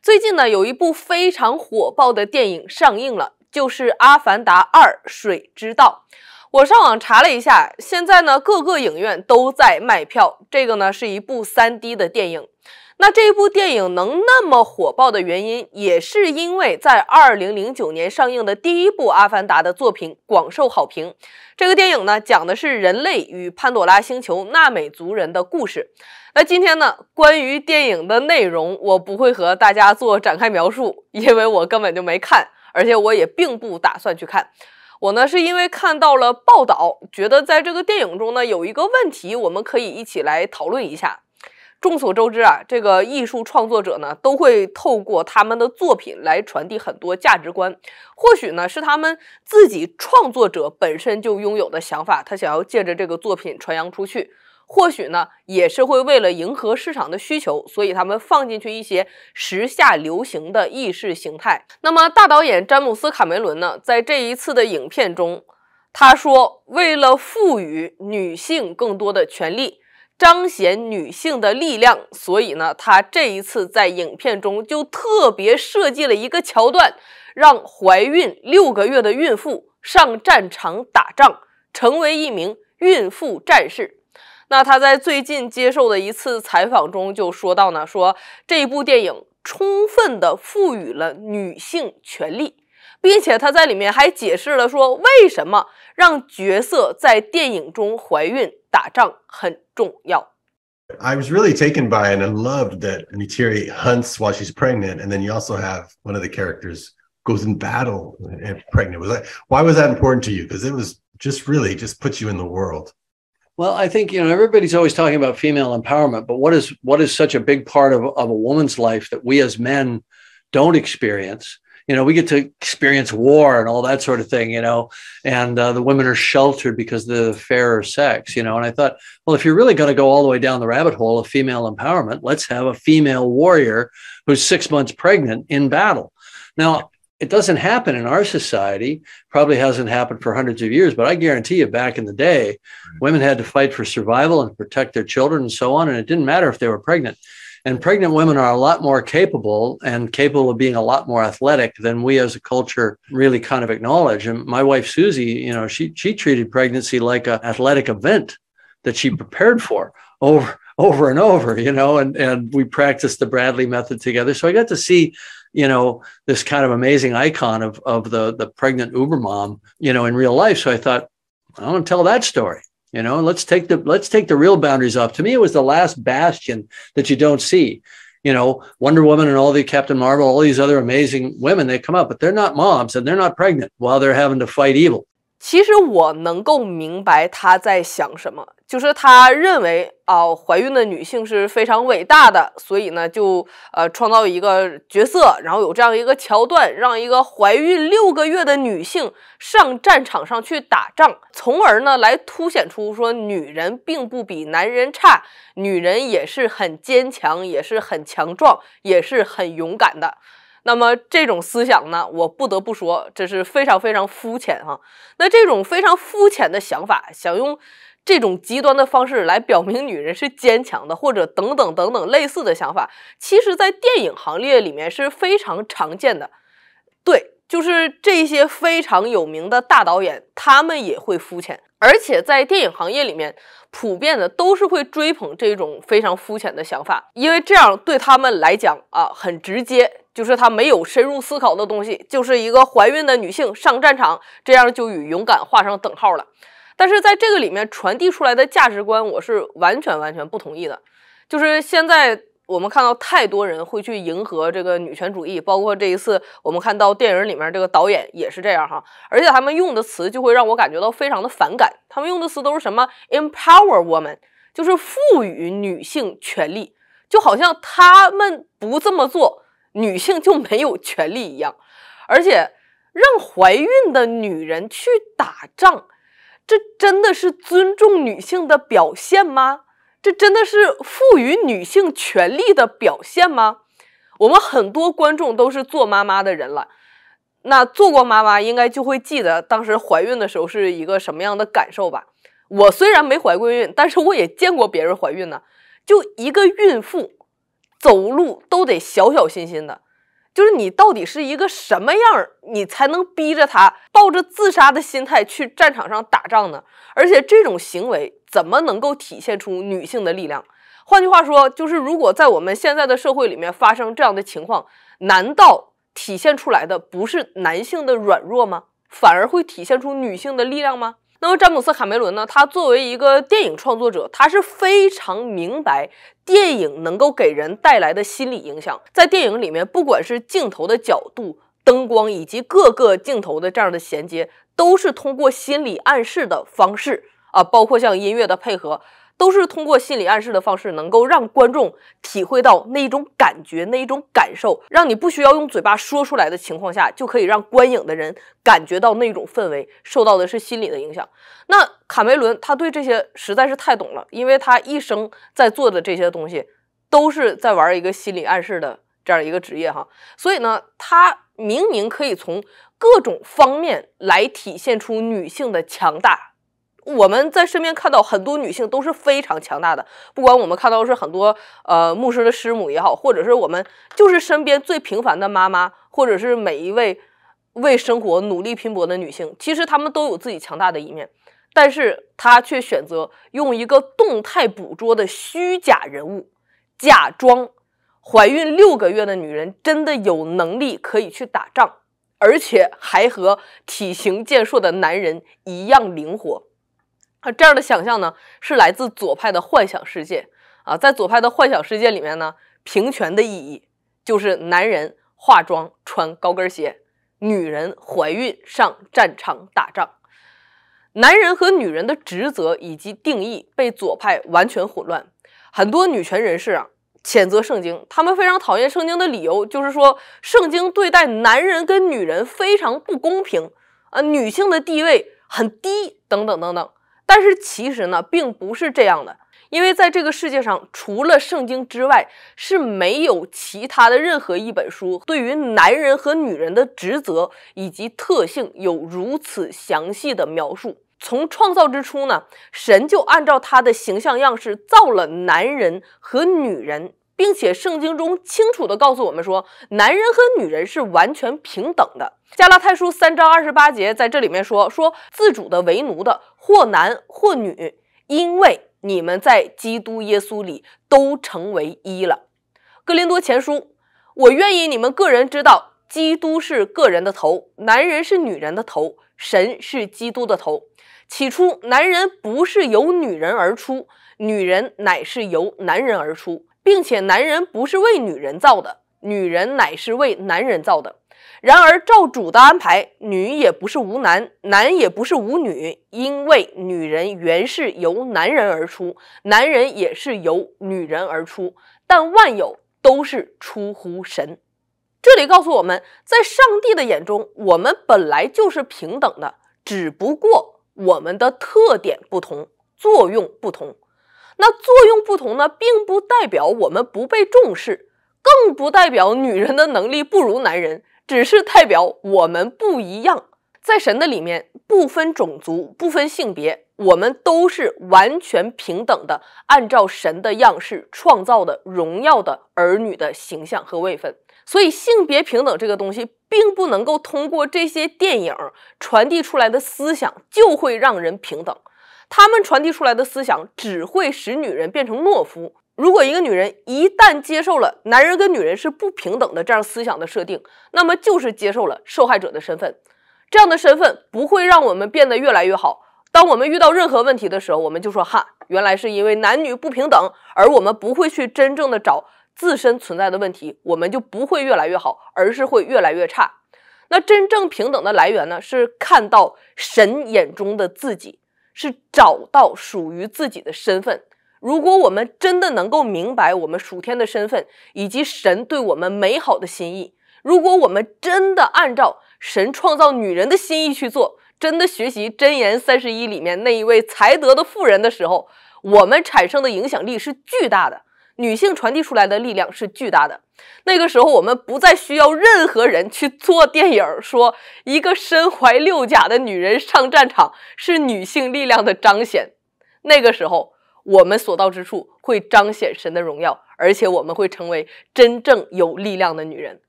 最近呢，有一部非常火爆的电影上映了，就是《阿凡达二：水之道》。我上网查了一下，现在呢，各个影院都在卖票。这个呢，是一部 3D 的电影。那这部电影能那么火爆的原因，也是因为在二零零九年上映的第一部《阿凡达》的作品广受好评。这个电影呢，讲的是人类与潘朵拉星球纳美族人的故事。那今天呢，关于电影的内容，我不会和大家做展开描述，因为我根本就没看，而且我也并不打算去看。我呢，是因为看到了报道，觉得在这个电影中呢，有一个问题，我们可以一起来讨论一下。众所周知啊，这个艺术创作者呢，都会透过他们的作品来传递很多价值观。或许呢，是他们自己创作者本身就拥有的想法，他想要借着这个作品传扬出去。或许呢，也是会为了迎合市场的需求，所以他们放进去一些时下流行的意识形态。那么，大导演詹姆斯·卡梅伦呢，在这一次的影片中，他说为了赋予女性更多的权利。彰显女性的力量，所以呢，她这一次在影片中就特别设计了一个桥段，让怀孕六个月的孕妇上战场打仗，成为一名孕妇战士。那她在最近接受的一次采访中就说到呢，说这部电影充分的赋予了女性权利。并且他在里面还解释了说为什么让角色在电影中怀孕打仗很重要。I was really taken by and I loved that Nitiri hunts while she's pregnant, and then you also have one of the characters goes in battle and pregnant. Was that why was that important to you? Because it was just really just puts you in the world. Well, I think you know everybody's always talking about female empowerment, but what is what is such a big part of, of a woman's life that we as men don't experience you know we get to experience war and all that sort of thing you know and uh, the women are sheltered because the fairer sex you know and i thought well if you're really going to go all the way down the rabbit hole of female empowerment let's have a female warrior who's six months pregnant in battle now it doesn't happen in our society probably hasn't happened for hundreds of years but i guarantee you back in the day women had to fight for survival and protect their children and so on and it didn't matter if they were pregnant and pregnant women are a lot more capable and capable of being a lot more athletic than we as a culture really kind of acknowledge. And my wife, Susie, you know, she, she treated pregnancy like an athletic event that she prepared for over over and over, you know, and, and we practiced the Bradley method together. So I got to see, you know, this kind of amazing icon of, of the, the pregnant Uber mom, you know, in real life. So I thought, I want to tell that story. You know, let's take the let's take the real boundaries off. To me, it was the last bastion that you don't see. You know, Wonder Woman and all the Captain Marvel, all these other amazing women, they come up, but they're not moms and they're not pregnant while they're having to fight evil. 其实我能够明白他在想什么，就是他认为啊，怀孕的女性是非常伟大的，所以呢，就呃创造一个角色，然后有这样一个桥段，让一个怀孕六个月的女性上战场上去打仗，从而呢来凸显出说女人并不比男人差，女人也是很坚强，也是很强壮，也是很勇敢的。那么这种思想呢，我不得不说，这是非常非常肤浅哈。那这种非常肤浅的想法，想用这种极端的方式来表明女人是坚强的，或者等等等等类似的想法，其实，在电影行列里面是非常常见的。对，就是这些非常有名的大导演，他们也会肤浅，而且在电影行业里面，普遍的都是会追捧这种非常肤浅的想法，因为这样对他们来讲啊，很直接。就是她没有深入思考的东西，就是一个怀孕的女性上战场，这样就与勇敢画上等号了。但是在这个里面传递出来的价值观，我是完全完全不同意的。就是现在我们看到太多人会去迎合这个女权主义，包括这一次我们看到电影里面这个导演也是这样哈。而且他们用的词就会让我感觉到非常的反感，他们用的词都是什么 empower woman，就是赋予女性权利，就好像他们不这么做。女性就没有权利一样，而且让怀孕的女人去打仗，这真的是尊重女性的表现吗？这真的是赋予女性权利的表现吗？我们很多观众都是做妈妈的人了，那做过妈妈应该就会记得当时怀孕的时候是一个什么样的感受吧。我虽然没怀过孕，但是我也见过别人怀孕呢，就一个孕妇。走路都得小小心心的，就是你到底是一个什么样，你才能逼着他抱着自杀的心态去战场上打仗呢？而且这种行为怎么能够体现出女性的力量？换句话说，就是如果在我们现在的社会里面发生这样的情况，难道体现出来的不是男性的软弱吗？反而会体现出女性的力量吗？那么，詹姆斯·卡梅伦呢？他作为一个电影创作者，他是非常明白电影能够给人带来的心理影响。在电影里面，不管是镜头的角度、灯光，以及各个镜头的这样的衔接，都是通过心理暗示的方式啊，包括像音乐的配合。都是通过心理暗示的方式，能够让观众体会到那一种感觉，那一种感受，让你不需要用嘴巴说出来的情况下，就可以让观影的人感觉到那种氛围，受到的是心理的影响。那卡梅伦他对这些实在是太懂了，因为他一生在做的这些东西，都是在玩一个心理暗示的这样一个职业哈。所以呢，他明明可以从各种方面来体现出女性的强大。我们在身边看到很多女性都是非常强大的，不管我们看到是很多呃牧师的师母也好，或者是我们就是身边最平凡的妈妈，或者是每一位为生活努力拼搏的女性，其实她们都有自己强大的一面，但是她却选择用一个动态捕捉的虚假人物，假装怀孕六个月的女人真的有能力可以去打仗，而且还和体型健硕的男人一样灵活。啊，这样的想象呢，是来自左派的幻想世界啊！在左派的幻想世界里面呢，平权的意义就是男人化妆穿高跟鞋，女人怀孕上战场打仗。男人和女人的职责以及定义被左派完全混乱。很多女权人士啊，谴责圣经，他们非常讨厌圣经的理由就是说，圣经对待男人跟女人非常不公平啊，女性的地位很低，等等等等。但是其实呢，并不是这样的，因为在这个世界上，除了圣经之外，是没有其他的任何一本书对于男人和女人的职责以及特性有如此详细的描述。从创造之初呢，神就按照他的形象样式造了男人和女人。并且圣经中清楚的告诉我们说，男人和女人是完全平等的。加拉太书三章二十八节在这里面说，说自主的为奴的，或男或女，因为你们在基督耶稣里都成为一了。哥林多前书，我愿意你们个人知道，基督是个人的头，男人是女人的头，神是基督的头。起初男人不是由女人而出，女人乃是由男人而出。并且，男人不是为女人造的，女人乃是为男人造的。然而，照主的安排，女也不是无男，男也不是无女，因为女人原是由男人而出，男人也是由女人而出。但万有都是出乎神。这里告诉我们，在上帝的眼中，我们本来就是平等的，只不过我们的特点不同，作用不同。那作用不同呢，并不代表我们不被重视，更不代表女人的能力不如男人，只是代表我们不一样。在神的里面，不分种族，不分性别，我们都是完全平等的，按照神的样式创造的荣耀的儿女的形象和位分。所以，性别平等这个东西，并不能够通过这些电影传递出来的思想就会让人平等。他们传递出来的思想只会使女人变成懦夫。如果一个女人一旦接受了男人跟女人是不平等的这样思想的设定，那么就是接受了受害者的身份。这样的身份不会让我们变得越来越好。当我们遇到任何问题的时候，我们就说“哈，原来是因为男女不平等”，而我们不会去真正的找自身存在的问题，我们就不会越来越好，而是会越来越差。那真正平等的来源呢？是看到神眼中的自己。是找到属于自己的身份。如果我们真的能够明白我们属天的身份，以及神对我们美好的心意，如果我们真的按照神创造女人的心意去做，真的学习《箴言》三十一里面那一位才德的妇人的时候，我们产生的影响力是巨大的。女性传递出来的力量是巨大的。那个时候，我们不再需要任何人去做电影，说一个身怀六甲的女人上战场是女性力量的彰显。那个时候，我们所到之处会彰显神的荣耀，而且我们会成为真正有力量的女人。